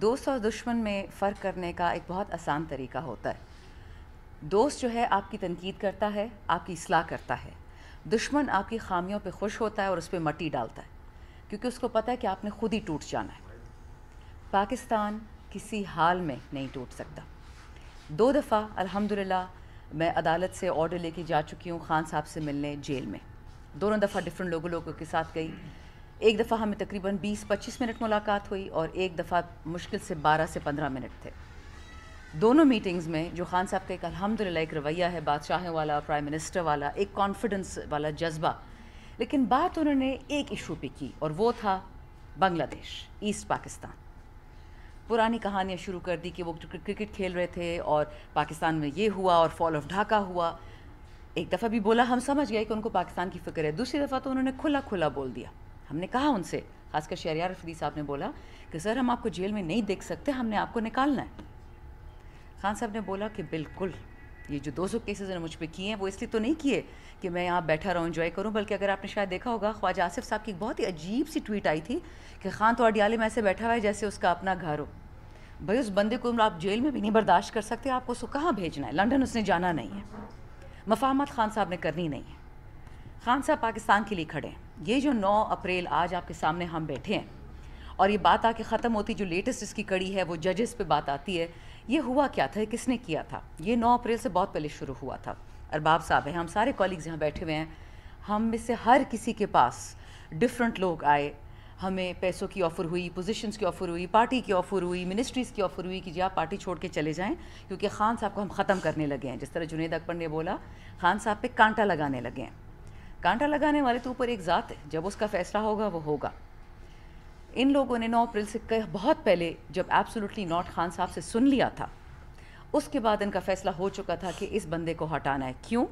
दोस्त और दुश्मन में फ़र्क करने का एक बहुत आसान तरीका होता है दोस्त जो है आपकी तनकीद करता है आपकी असलाह करता है दुश्मन आपकी खामियों पे खुश होता है और उस पर मटी डालता है क्योंकि उसको पता है कि आपने खुद ही टूट जाना है पाकिस्तान किसी हाल में नहीं टूट सकता दो दफ़ा अल्हम्दुलिल्लाह मैं अदालत से ऑर्डर लेके जा चुकी हूँ खान साहब से मिलने जेल में दोनों दफ़ा डिफरेंट लोगों लोगों के साथ गई एक दफ़ा हमें तकरीबन 20-25 मिनट मुलाकात हुई और एक दफ़ा मुश्किल से 12 से 15 मिनट थे दोनों मीटिंग्स में जो खान साहब का एक अलहमदिल्ला एक रवैया है बादशाह वाला प्राइम मिनिस्टर वाला एक कॉन्फिडेंस वाला जज्बा लेकिन बात उन्होंने एक इशू पे की और वो था बांग्लादेश ईस्ट पाकिस्तान पुरानी कहानियाँ शुरू कर दी कि वो तो क्रिकेट खेल रहे थे और पाकिस्तान में ये हुआ और फॉल ऑफ ढाका हुआ एक दफ़ा भी बोला हम समझ गए कि उनको पाकिस्तान की फ़िक्र है दूसरी दफ़ा तो उन्होंने खुला खुला बोल दिया हमने कहा उनसे खासकर शहरिया रफीदी साहब ने बोला कि सर हम आपको जेल में नहीं देख सकते हमने आपको निकालना है खान साहब ने बोला कि बिल्कुल ये जो 200 केसेज ने मुझ पर किए हैं वो इसलिए तो नहीं किए कि मैं यहाँ बैठा हूँ इन्जॉय करूँ बल्कि अगर आपने शायद देखा होगा ख्वाजा आसिफ साहब की बहुत ही अजीब सी ट्वीट आई थी कि खान तो अडियाले में ऐसे बैठा हुआ है जैसे उसका अपना घर हो भाई उस बंदे को आप जेल में भी नहीं बर्दाश्त कर सकते आपको उसको कहाँ भेजना है लंडन उसने जाना नहीं है मफाहमत खान साहब ने करनी नहीं है खान साहब पाकिस्तान के लिए खड़े हैं ये जो 9 अप्रैल आज आपके सामने हम बैठे हैं और ये बात आके ख़त्म होती जो लेटेस्ट इसकी कड़ी है वो जजेस पे बात आती है ये हुआ क्या था किसने किया था ये 9 अप्रैल से बहुत पहले शुरू हुआ था अरबाब साहब हैं हम सारे कॉलीग्स यहाँ बैठे हुए हैं हम में से हर किसी के पास डिफरेंट लोग आए हमें पैसों की ऑफ़र हुई पोजीशंस की ऑफ़र हुई पार्टी की ऑफ़र हुई मिनिस्ट्रीज़ की ऑफ़र हुई कि जी आप पार्टी छोड़ के चले जाएं क्योंकि खान साहब को हम ख़त्म करने लगे हैं जिस तरह जुनेद अकबर ने बोला खान साहब पे कांटा लगाने लगे हैं कांटा लगाने वाले तो ऊपर एक ज़ात है जब उसका फैसला होगा वो होगा इन लोगों ने 9 अप्रैल से बहुत पहले जब एब्सोल्युटली नॉट खान साहब से सुन लिया था उसके बाद इनका फैसला हो चुका था कि इस बंदे को हटाना है क्यों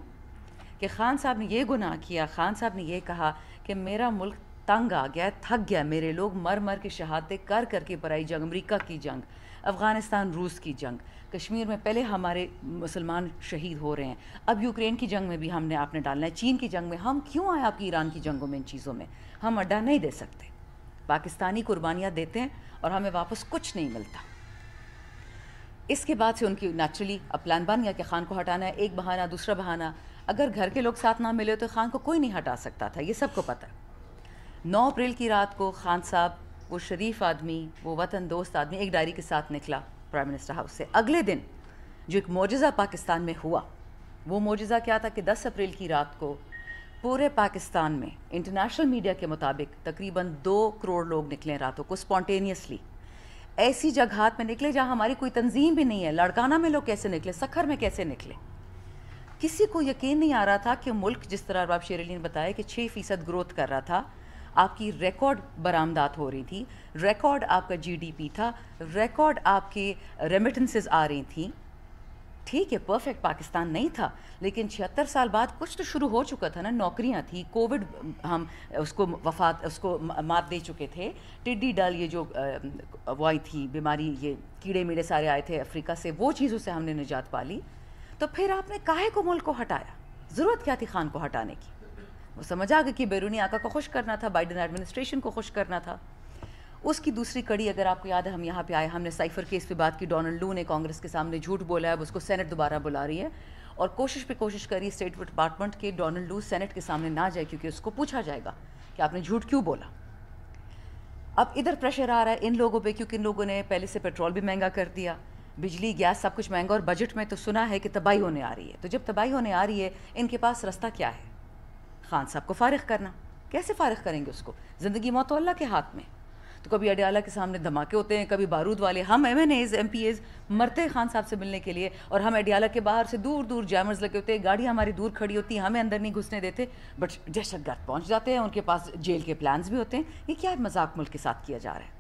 कि खान साहब ने यह गुनाह किया खान साहब ने यह कहा कि मेरा मुल्क तंग आ गया थक गया मेरे लोग मर मर के शहादतें कर कर के पराई जंग अमरीका की जंग अफ़गानिस्तान रूस की जंग कश्मीर में पहले हमारे मुसलमान शहीद हो रहे हैं अब यूक्रेन की जंग में भी हमने आपने डालना है चीन की जंग में हम क्यों आए आपकी ईरान की जंगों में इन चीज़ों में हम अड्डा नहीं दे सकते पाकिस्तानी कुर्बानियाँ देते हैं और हमें वापस कुछ नहीं मिलता इसके बाद से उनकी नेचुरली अब प्लान बन गया कि खान को हटाना है एक बहाना दूसरा बहाना अगर घर के लोग साथ ना मिले तो खान को कोई नहीं हटा सकता था ये सबको पता है नौ अप्रैल की रात को खान साहब वो शरीफ आदमी वो वतन दोस्त आदमी एक डायरी के साथ निकला प्राइम मिनिस्टर हाउस से अगले दिन जो एक मोजा पाकिस्तान में हुआ वो मोजा क्या था कि 10 अप्रैल की रात को पूरे पाकिस्तान में इंटरनेशनल मीडिया के मुताबिक तकरीबन दो करोड़ लोग निकले रातों को स्पॉन्टेनियसली ऐसी जगह में निकले जहाँ हमारी कोई तंजीम भी नहीं है लड़काना में लोग कैसे निकले सखर में कैसे निकले किसी को यकीन नहीं आ रहा था कि मुल्क जिस तरह अरबाब शेर अली ने बताया कि छः फ़ीसद ग्रोथ कर रहा था आपकी रिकॉर्ड बरामदात हो रही थी रिकॉर्ड आपका जीडीपी था रिकॉर्ड आपके रेमिटेंसेस आ रही थी ठीक है परफेक्ट पाकिस्तान नहीं था लेकिन छिहत्तर साल बाद कुछ तो शुरू हो चुका था ना नौकरियां थी कोविड हम उसको वफात उसको मात दे चुके थे टिड्डी डल ये जो वो आई थी बीमारी ये कीड़े मीड़े सारे आए थे अफ्रीका से वो चीज़ों से हमने निजात पा ली तो फिर आपने काहे को मुल्क को हटाया ज़रूरत क्या थी खान को हटाने की वो समझ आ गए कि बैरूनी आका को खुश करना था बाइडन एडमिनिस्ट्रेशन को खुश करना था उसकी दूसरी कड़ी अगर आपको याद है हम यहाँ पे आए हमने साइफर केस पे बात की डोनाल्ड लू ने कांग्रेस के सामने झूठ बोला है अब उसको सेनेट दोबारा बुला रही है और कोशिश पे कोशिश करी स्टेट डिपार्टमेंट के डोनाल्ड लू सेनेट के सामने ना जाए क्योंकि उसको पूछा जाएगा कि आपने झूठ क्यों बोला अब इधर प्रेशर आ रहा है इन लोगों पर क्योंकि इन लोगों ने पहले से पेट्रोल भी महंगा कर दिया बिजली गैस सब कुछ महंगा और बजट में तो सुना है कि तबाही होने आ रही है तो जब तबाही होने आ रही है इनके पास रास्ता क्या है खान साहब को फारग करना कैसे फारग करेंगे उसको ज़िंदगी मौत तो अल्लाह के हाथ में तो कभी अडियाला के सामने धमाके होते हैं कभी बारूद वाले हम M N As M P As मरते हैं खान साहब से मिलने के लिए और हम अडियाला के बाहर से दूर दूर जैमर्स लगे होते हैं गाड़ी हमारी दूर खड़ी होती है हमें अंदर नहीं घुसने देते बट दहशत गर्द पहुँच जाते हैं उनके पास जेल के प्लान्स भी होते हैं ये क्या मजाक मुल्क के साथ किया जा रहा है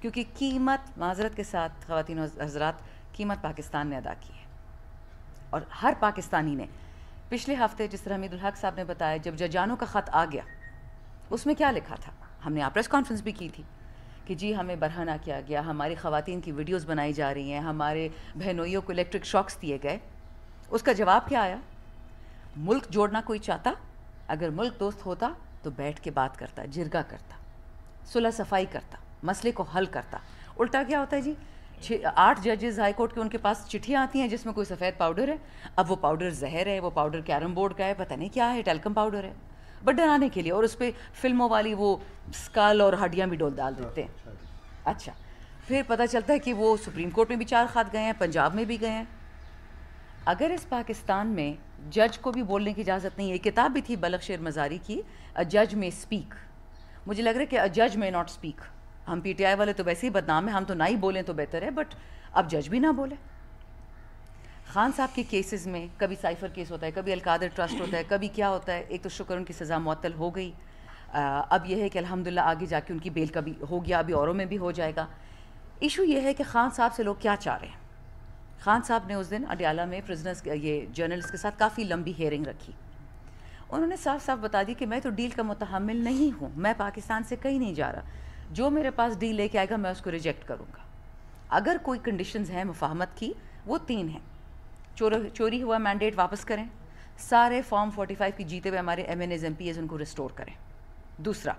क्योंकि कीमत माजरत के साथ खातिन हजरात कीमत पाकिस्तान ने अदा की है और हर पाकिस्तानी ने पिछले हफ्ते जिस तरह हमीदुल हक साहब ने बताया जब जजानों का ख़त आ गया उसमें क्या लिखा था हमने आप प्रेस कॉन्फ्रेंस भी की थी कि जी हमें बरहना किया गया हमारी ख़वातीन की वीडियोस बनाई जा रही हैं हमारे बहनोइयों को इलेक्ट्रिक शॉक्स दिए गए उसका जवाब क्या आया मुल्क जोड़ना कोई चाहता अगर मुल्क दोस्त होता तो बैठ के बात करता जिरगा करता सुलह सफाई करता मसले को हल करता उल्टा क्या होता है जी आठ जजेस हाई कोर्ट के उनके पास चिट्ठियाँ आती हैं जिसमें कोई सफ़ेद पाउडर है अब वो पाउडर जहर है वो पाउडर कैरम बोर्ड का है पता नहीं क्या है टेलकम पाउडर है बट डराने के लिए और उस पर फिल्मों वाली वो स्कल और हड्डियाँ भी डोल डाल देते हैं अच्छा फिर पता चलता है कि वो सुप्रीम कोर्ट में भी चार खाद गए हैं पंजाब में भी गए हैं अगर इस पाकिस्तान में जज को भी बोलने की इजाज़त नहीं है किताब भी थी बलक शेर मज़ारी की अ जज में स्पीक मुझे लग रहा है कि अ जज में नॉट स्पीक हम पीटीआई वाले तो वैसे ही बदनाम है हम तो ना ही बोलें तो बेहतर है बट अब जज भी ना बोले खान साहब के केसेस में कभी साइफर केस होता है कभी अलकादर ट्रस्ट होता है कभी क्या होता है एक तो शुक्र उनकी सज़ा मअतल हो गई आ, अब यह है कि अल्हम्दुलिल्लाह आगे जाके उनकी बेल कभी हो गया अभी औरों में भी हो जाएगा इशू यह है कि खान साहब से लोग क्या चाह रहे हैं खान साहब ने उस दिन अडियाला में प्रिजनर्स ये जर्नलिस्ट के साथ काफ़ी लंबी हेयरिंग रखी उन्होंने साफ साफ बता दी कि मैं तो डील का मुतहमल नहीं हूँ मैं पाकिस्तान से कहीं नहीं जा रहा जो मेरे पास डील लेके आएगा मैं उसको रिजेक्ट करूँगा अगर कोई कंडीशंस हैं मुफाहमत की वो तीन हैं चोर चोरी हुआ मैंडेट वापस करें सारे फॉर्म 45 की जीते हुए हमारे M N As M P As उनको रिस्टोर करें दूसरा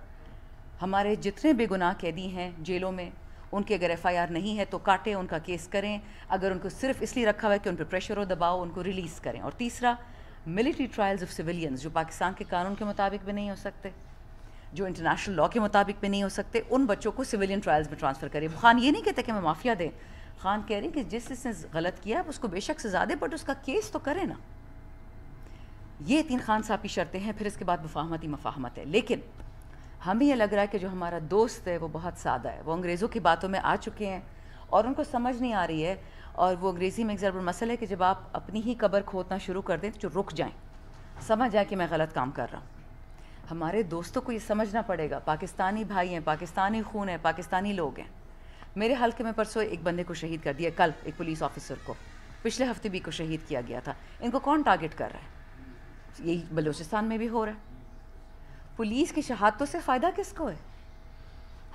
हमारे जितने बेगुनाह कैदी हैं जेलों में उनके अगर एफ़ आई आर नहीं है तो काटें उनका केस करें अगर उनको सिर्फ इसलिए रखा हुआ है कि उन पर प्रेशर हो दबाओ उनको रिलीज़ करें और तीसरा मिलिट्री ट्रायल्स ऑफ सिविलियंस जो पाकिस्तान के कानून के मुताबिक भी नहीं हो सकते जो इंटरनेशनल लॉ के मुताबिक पे नहीं हो सकते उन बच्चों को सिविलियन ट्रायल्स में ट्रांसफ़र करें खान ये नहीं कहते कि हमें माफ़िया दें खान कह रही कि जिस इसने गलत किया है उसको बेशक सजा दे बट उसका केस तो करें ना ये तीन खान साहब की शर्तें हैं फिर इसके बाद ही मफाहमत है लेकिन हमें यह लग रहा है कि जो हमारा दोस्त है वो बहुत सादा है वो अंग्रेज़ों की बातों में आ चुके हैं और उनको समझ नहीं आ रही है और वो अंग्रेज़ी में एक ज़रूर मसल है कि जब आप अपनी ही कबर खोदना शुरू कर दें तो जो रुक जाएँ समझ आए कि मैं गलत काम कर रहा हूँ हमारे दोस्तों को ये समझना पड़ेगा पाकिस्तानी भाई हैं पाकिस्तानी खून है पाकिस्तानी लोग हैं मेरे हल्के में परसों एक बंदे को शहीद कर दिया कल एक पुलिस ऑफिसर को पिछले हफ्ते भी को शहीद किया गया था इनको कौन टारगेट कर रहा है यही बलूचिस्तान में भी हो रहा है पुलिस की शहादतों से फ़ायदा किसको है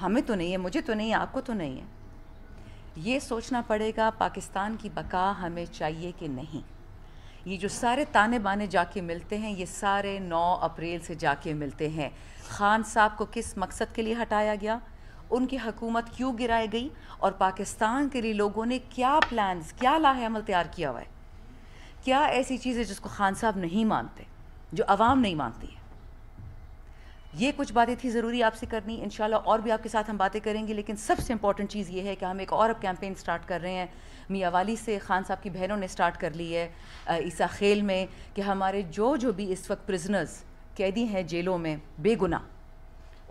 हमें तो नहीं है मुझे तो नहीं है आपको तो नहीं है ये सोचना पड़ेगा पाकिस्तान की बका हमें चाहिए कि नहीं ये जो सारे ताने बाने जाके मिलते हैं ये सारे 9 अप्रैल से जाके मिलते हैं खान साहब को किस मकसद के लिए हटाया गया उनकी हकूमत क्यों गिराई गई और पाकिस्तान के लिए लोगों ने क्या प्लान्स क्या लाहेमल तैयार किया हुआ है क्या ऐसी चीज़ है जिसको खान साहब नहीं मानते जो आवाम नहीं मानती है ये कुछ बातें थी ज़रूरी आपसे करनी इन और भी आपके साथ हम बातें करेंगे लेकिन सबसे इंपॉर्टेंट चीज़ ये है कि हम एक और अब कैंपेन स्टार्ट कर रहे हैं मियाँ वाली से खान साहब की बहनों ने स्टार्ट कर ली है ईसा खेल में कि हमारे जो जो भी इस वक्त प्रिजनर्स कैदी हैं जेलों में बेगुना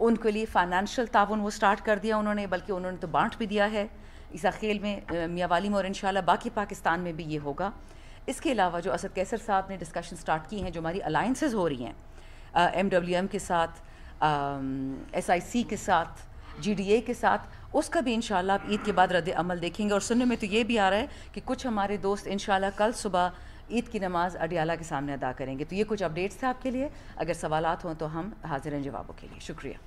उनके लिए फ़ाइनेंशियल ताउन वो स्टार्ट कर दिया उन्होंने बल्कि उन्होंने तो बांट भी दिया है ईसा खेल में मियाँ वाली में और इन बाकी पाकिस्तान में भी ये होगा इसके अलावा जो असद कैसर साहब ने डिस्कशन स्टार्ट की हैं जो हमारी अलाइंसेज हो रही हैं एम डब्ल्यू एम के साथ एस आई सी के साथ जी डी ए के साथ उसका भी इन आप ईद के बाद रद्द अमल देखेंगे और सुनने में तो ये भी आ रहा है कि कुछ हमारे दोस्त इंशाल्लाह कल सुबह ईद की नमाज अडियाला के सामने अदा करेंगे तो ये कुछ अपडेट्स थे आपके लिए अगर सवाल हों तो हम हाजिर हैं जवाबों के लिए शुक्रिया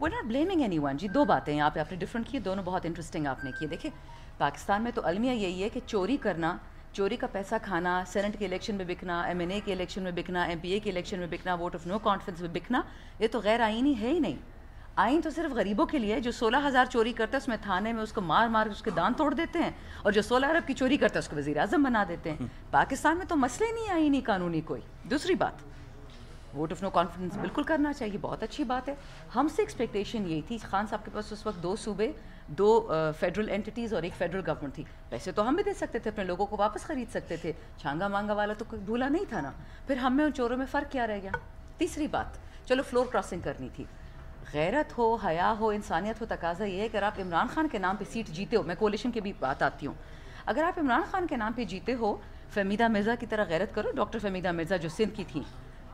वो नॉट ब्लेमिंग एनी वन जी दो बातें यहाँ आप, आपने डिफरेंट किए दोनों बहुत इंटरेस्टिंग आपने की देखिए पाकिस्तान में तो अलमिया यही है कि चोरी करना चोरी का पैसा खाना सेनेट के इलेक्शन में बिकना एम के इलेक्शन में बिकना एम के इलेक्शन में बिकना वोट ऑफ नो कॉन्फिडेंस में बिकना ये तो गैर आइनी है ही नहीं आइन तो सिर्फ गरीबों के लिए जो सोलह हज़ार चोरी करता है उसमें थाने में उसको मार मार उसके दान तोड़ देते हैं और जो सोलह अरब की चोरी करता है उसको वजी अजम बना देते हैं हम्म। पाकिस्तान में तो मसले नहीं आईनी कानूनी कोई दूसरी बात वोट ऑफ नो कॉन्फिडेंस बिल्कुल करना चाहिए बहुत अच्छी बात है हमसे एक्सपेक्टेशन यही थी खान साहब के पास उस वक्त दो सूबे दो फेडरल एंटिटीज़ और एक फेडरल गवर्नमेंट थी पैसे तो हम भी दे सकते थे अपने लोगों को वापस खरीद सकते थे छांगा मांगा वाला तो कोई भूला नहीं था ना फिर हमें उन चोरों में फ़र्क क्या रह गया तीसरी बात चलो फ्लोर क्रॉसिंग करनी थी गैरत हो हया हो इंसानियत हो तकाजा ये है कि आप इमरान खान के नाम पे सीट जीते हो मैं कोलिशन की भी बात आती हूँ अगर आप इमरान खान के नाम पे जीते हो फहमीदा मिर्ज़ा की तरह गैरत करो डॉक्टर फहमीदा मिर्ज़ा जो सिंध की थी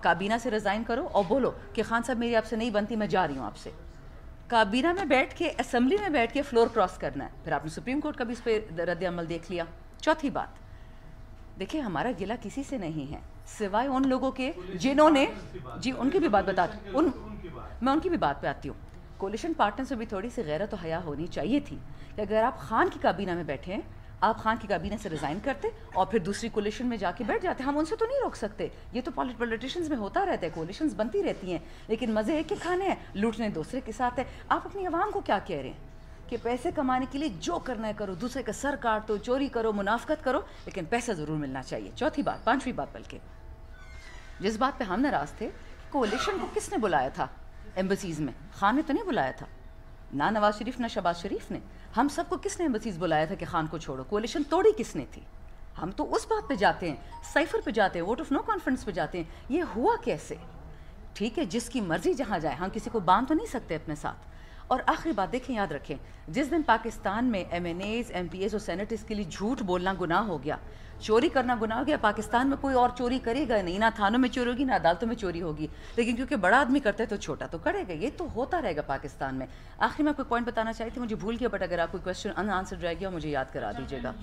काबीना से रिज़ाइन करो और बोलो कि खान साहब मेरी आपसे नहीं बनती मैं जा रही हूँ आपसे काबीना में बैठ के असम्बली में बैठ के फ्लोर क्रॉस करना है फिर आपने सुप्रीम कोर्ट का भी इस पर रद्द अमल देख लिया चौथी बात देखिए हमारा गिला किसी से नहीं है सिवाय उन लोगों के जिन्होंने जी उनकी भी बात बता उन मैं उनकी भी बात पे आती हूँ कोलिशन पार्टनर से भी थोड़ी सी गैरत तो हया होनी चाहिए थी कि अगर आप खान की काबीना में बैठे हैं आप खान की काबीना से रिज़ाइन करते और फिर दूसरी कोलिशन में जाके बैठ जाते हम उनसे तो नहीं रोक सकते ये तो पॉलिटिशियंस में होता रहता है कोलिशन बनती रहती हैं लेकिन मज़े एक के खाने हैं लूटने दूसरे के साथ है आप अपनी आवाम को क्या कह रहे हैं कि पैसे कमाने के लिए जो करना है करो दूसरे का सर काट दो चोरी करो मुनाफ्त करो लेकिन पैसा ज़रूर मिलना चाहिए चौथी बात पाँचवीं बात बल्कि जिस बात पर हम नाराज़ थे कोलिशन को किसने बुलाया था एम्बसीज़ में खान ने तो नहीं बुलाया था ना नवाज़ शरीफ ना शबाज शरीफ ने हम सबको किसने बसीज बुलाया था कि खान को छोड़ो कोलिशन तोड़ी किसने थी हम तो उस बात पे जाते हैं साइफर पे जाते हैं वोट ऑफ नो कॉन्फिडेंस पे जाते हैं ये हुआ कैसे ठीक है जिसकी मर्ज़ी जहाँ जाए हम किसी को बांध तो नहीं सकते अपने साथ और आखिरी बात देखें याद रखें जिस दिन पाकिस्तान में M N As M P As और सैनिटर्स के लिए झूठ बोलना गुनाह हो गया चोरी करना गुनाह हो गया पाकिस्तान में कोई और चोरी करेगा नहीं ना थानों में चोरी होगी ना अदालतों में चोरी होगी लेकिन क्योंकि बड़ा आदमी करता है तो छोटा तो करेगा ये तो होता रहेगा पाकिस्तान में आखिरी मैं कोई पॉइंट बताना चाहती थी मुझे भूल गया बट अगर आप कोई क्वेश्चन अन आंसर रह गया मुझे याद करा दीजिएगा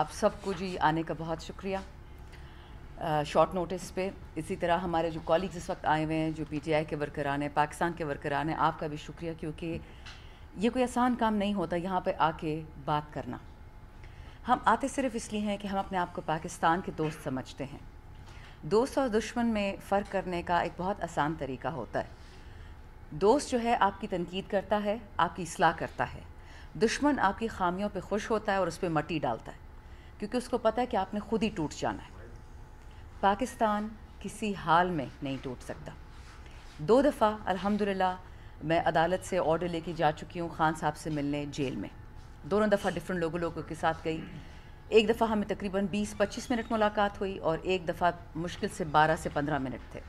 आप सबको जी आने का बहुत शुक्रिया शॉर्ट नोटिस पे इसी तरह हमारे जो कॉलीग्स इस वक्त आए हुए हैं जो पीटीआई के वर्करान हैं पाकिस्तान के वर्करान हैं आपका भी शुक्रिया क्योंकि ये कोई आसान काम नहीं होता यहाँ पे आके बात करना हम आते सिर्फ इसलिए हैं कि हम अपने आप को पाकिस्तान के दोस्त समझते हैं दोस्त और दुश्मन में फ़र्क करने का एक बहुत आसान तरीका होता है दोस्त जो है आपकी तनकीद करता है आपकी असलाह करता है दुश्मन आपकी खामियों पे खुश होता है और उस पर मटी डालता है क्योंकि उसको पता है कि आपने खुद ही टूट जाना है पाकिस्तान किसी हाल में नहीं टूट सकता दो दफ़ा अल्हम्दुलिल्लाह मैं अदालत से ऑर्डर लेके जा चुकी हूँ खान साहब से मिलने जेल में दोनों दफ़ा डिफरेंट लोगों लोगों के साथ गई एक दफ़ा हमें तकरीबन 20-25 मिनट मुलाकात हुई और एक दफ़ा मुश्किल से 12 से 15 मिनट थे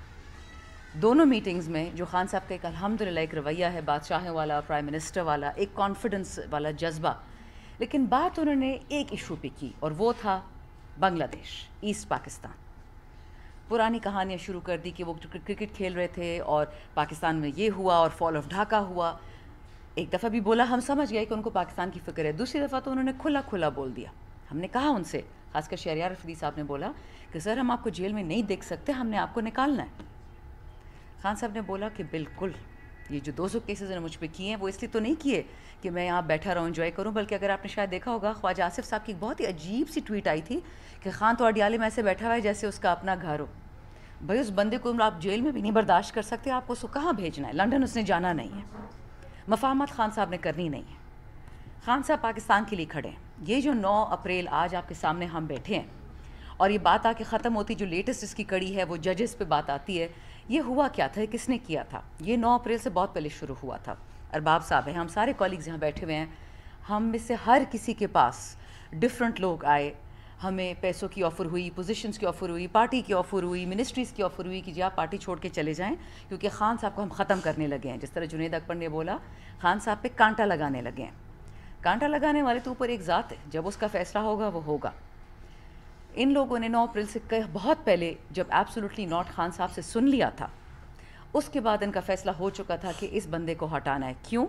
दोनों मीटिंग्स में जो खान साहब का एक अलहमदिल्ला एक रवैया है बादशाह वाला प्राइम मिनिस्टर वाला एक कॉन्फिडेंस वाला जज्बा लेकिन बात उन्होंने एक इशू पे की और वो था बांग्लादेश ईस्ट पाकिस्तान पुरानी कहानियाँ शुरू कर दी कि वो क्रिकेट खेल रहे थे और पाकिस्तान में ये हुआ और फॉल ऑफ ढाका हुआ एक दफ़ा भी बोला हम समझ गए कि उनको पाकिस्तान की फ़िक्र है दूसरी दफ़ा तो उन्होंने खुला खुला बोल दिया हमने कहा उनसे खासकर शहरियार रफी साहब ने बोला कि सर हम आपको जेल में नहीं देख सकते हमने आपको निकालना है खान साहब ने बोला कि बिल्कुल ये जो 200 केसेज ने मुझ पर किए हैं वो इसलिए तो नहीं किए कि मैं यहाँ बैठा रहा इन्जॉय करूँ बल्कि अगर आपने शायद देखा होगा ख्वाजा आसिफ साहब की बहुत ही अजीब सी ट्वीट आई थी कि खान तो अडियाले में ऐसे बैठा हुआ है जैसे उसका अपना घर हो भाई उस बंदे को आप जेल में भी नहीं बर्दाश्त कर सकते आपको उसको कहाँ भेजना है लंदन उसने जाना नहीं है मफाहमत खान साहब ने करनी नहीं है खान साहब पाकिस्तान के लिए खड़े हैं ये जो 9 अप्रैल आज आपके सामने हम बैठे हैं और ये बात आके ख़त्म होती जो लेटेस्ट इसकी कड़ी है वो जजेस पे बात आती है ये हुआ क्या था किसने किया था ये 9 अप्रैल से बहुत पहले शुरू हुआ था अरबाब साहब हैं हम सारे कॉलीग्स यहाँ बैठे हुए हैं हम में से हर किसी के पास डिफरेंट लोग आए हमें पैसों की ऑफ़र हुई पोजीशंस की ऑफ़र हुई पार्टी की ऑफ़र हुई मिनिस्ट्रीज़ की ऑफ़र हुई कि जी आप पार्टी छोड़ के चले जाएं क्योंकि खान साहब को हम ख़त्म करने लगे हैं जिस तरह जुनेद अकबर ने बोला खान साहब पे कांटा लगाने लगे हैं कांटा लगाने वाले तो ऊपर एक ज़ात है जब उसका फ़ैसला होगा वो होगा इन लोगों ने नौ अप्रैल से बहुत पहले जब एब्सोलूटली नॉट खान साहब से सुन लिया था उसके बाद इनका फ़ैसला हो चुका था कि इस बंदे को हटाना है क्यों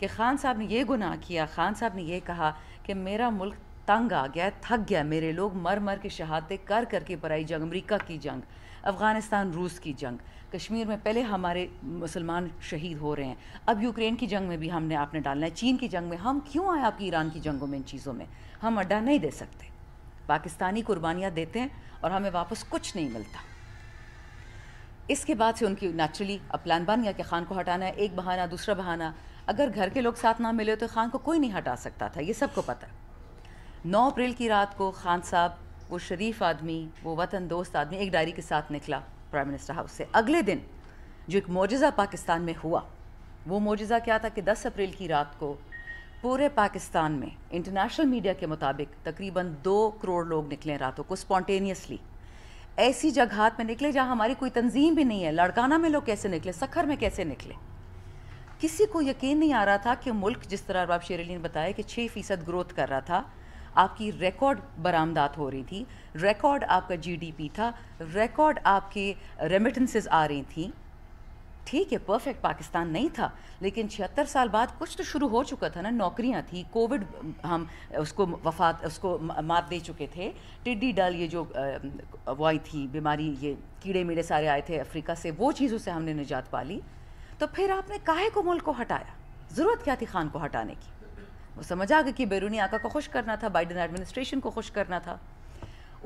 कि खान साहब ने ये गुनाह किया खान साहब ने ये कहा कि मेरा मुल्क तंग आ गया थक गया मेरे लोग मर मर के शहादतें कर कर के पराई जंग अमरीका की जंग अफ़गानिस्तान रूस की जंग कश्मीर में पहले हमारे मुसलमान शहीद हो रहे हैं अब यूक्रेन की जंग में भी हमने आपने डालना है चीन की जंग में हम क्यों आए आपकी ईरान की जंगों में इन चीज़ों में हम अड्डा नहीं दे सकते पाकिस्तानी कुर्बानियाँ देते हैं और हमें वापस कुछ नहीं मिलता इसके बाद से उनकी नेचुरली अब प्लान बन गया कि खान को हटाना है एक बहाना दूसरा बहाना अगर घर के लोग साथ ना मिले तो खान को कोई नहीं हटा सकता था ये सबको पता है नौ अप्रैल की रात को खान साहब वो शरीफ आदमी वो वतन दोस्त आदमी एक डायरी के साथ निकला प्राइम मिनिस्टर हाउस से अगले दिन जो एक मोजा पाकिस्तान में हुआ वो मोजा क्या था कि 10 अप्रैल की रात को पूरे पाकिस्तान में इंटरनेशनल मीडिया के मुताबिक तकरीबन दो करोड़ लोग निकले रातों को स्पॉन्टेनियसली ऐसी जगह में निकले जहाँ हमारी कोई तंजीम भी नहीं है लड़काना में लोग कैसे निकले सखर में कैसे निकले किसी को यकीन नहीं आ रहा था कि मुल्क जिस तरह अरबाब शेर अली ने बताया कि छः फ़ीसद ग्रोथ कर रहा था आपकी रिकॉर्ड बरामदात हो रही थी रिकॉर्ड आपका जीडीपी था रिकॉर्ड आपके रेमिटेंसेस आ रही थी ठीक है परफेक्ट पाकिस्तान नहीं था लेकिन छिहत्तर साल बाद कुछ तो शुरू हो चुका था ना नौकरियां थी कोविड हम उसको वफात उसको मात दे चुके थे टिड्डी डल ये जो वाई थी बीमारी ये कीड़े मीड़े सारे आए थे अफ्रीका से वो चीज़ों से हमने निजात पा ली तो फिर आपने काहे को मुल्क को हटाया ज़रूरत क्या थी खान को हटाने की वो समझ आ गए कि बैरूनी आका को खुश करना था बाइडन एडमिनिस्ट्रेशन को खुश करना था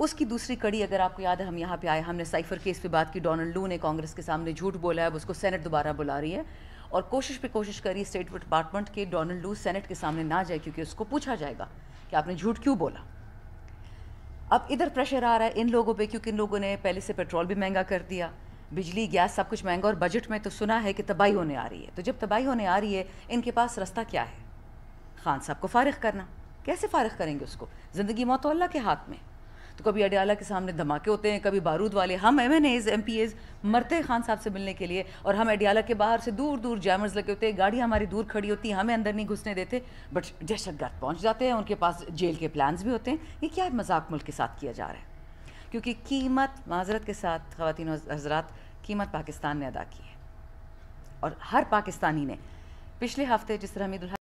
उसकी दूसरी कड़ी अगर आपको याद है हम यहाँ पे आए हमने साइफर केस पे बात की डोनाल्ड लू ने कांग्रेस के सामने झूठ बोला है अब उसको सेनेट दोबारा बुला रही है और कोशिश पे कोशिश करी स्टेट डिपार्टमेंट के डोनाल्ड लू सेनेट के सामने ना जाए क्योंकि उसको पूछा जाएगा कि आपने झूठ क्यों बोला अब इधर प्रेशर आ रहा है इन लोगों पे क्योंकि इन लोगों ने पहले से पेट्रोल भी महंगा कर दिया बिजली गैस सब कुछ महंगा और बजट में तो सुना है कि तबाही होने आ रही है तो जब तबाही होने आ रही है इनके पास रास्ता क्या है खान साहब को फारग करना कैसे फारग करेंगे उसको ज़िंदगी मौत तो अल्लाह के हाथ में तो कभी अडियाला के सामने धमाके होते हैं कभी बारूद वाले हम M N As M P As मरते हैं खान साहब से मिलने के लिए और हम अडियाला के बाहर से दूर दूर जैमर्स लगे होते हैं गाड़ी हमारी दूर खड़ी होती है हमें अंदर नहीं घुसने देते बट दहशत गर्द पहुँच जाते हैं उनके पास जेल के प्लान्स भी होते हैं ये क्या मजाक मुल्क के साथ किया जा रहा है क्योंकि कीमत माजरत के साथ खातिन हजरात कीमत पाकिस्तान ने अदा की है और हर पाकिस्तानी ने पिछले हफ्ते जिस तरह हमीद